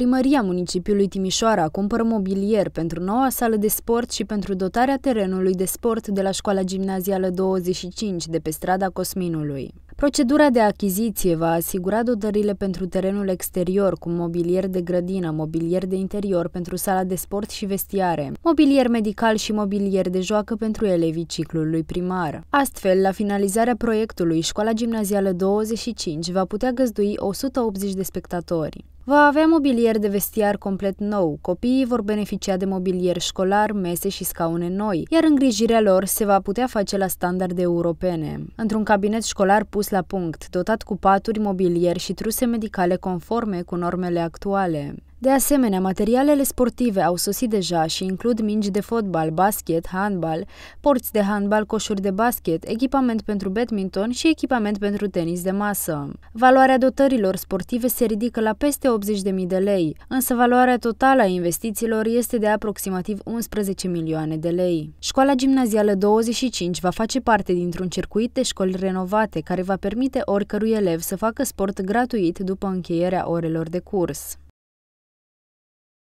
Primăria municipiului Timișoara cumpără mobilier pentru noua sală de sport și pentru dotarea terenului de sport de la școala gimnazială 25 de pe strada Cosminului. Procedura de achiziție va asigura dotările pentru terenul exterior cu mobilier de grădină, mobilier de interior pentru sala de sport și vestiare, mobilier medical și mobilier de joacă pentru elevii ciclului primar. Astfel, la finalizarea proiectului, școala gimnazială 25 va putea găzdui 180 de spectatori. Va avea mobilier de vestiar complet nou, copiii vor beneficia de mobilier școlar, mese și scaune noi, iar îngrijirea lor se va putea face la standarde europene. Într-un cabinet școlar pus la punct, dotat cu paturi, mobilier și truse medicale conforme cu normele actuale. De asemenea, materialele sportive au sosit deja și includ mingi de fotbal, basket, handbal, porți de handbal, coșuri de basket, echipament pentru badminton și echipament pentru tenis de masă. Valoarea dotărilor sportive se ridică la peste 80.000 de lei, însă valoarea totală a investițiilor este de aproximativ 11 milioane de lei. Școala gimnazială 25 va face parte dintr-un circuit de școli renovate care va permite oricărui elev să facă sport gratuit după încheierea orelor de curs.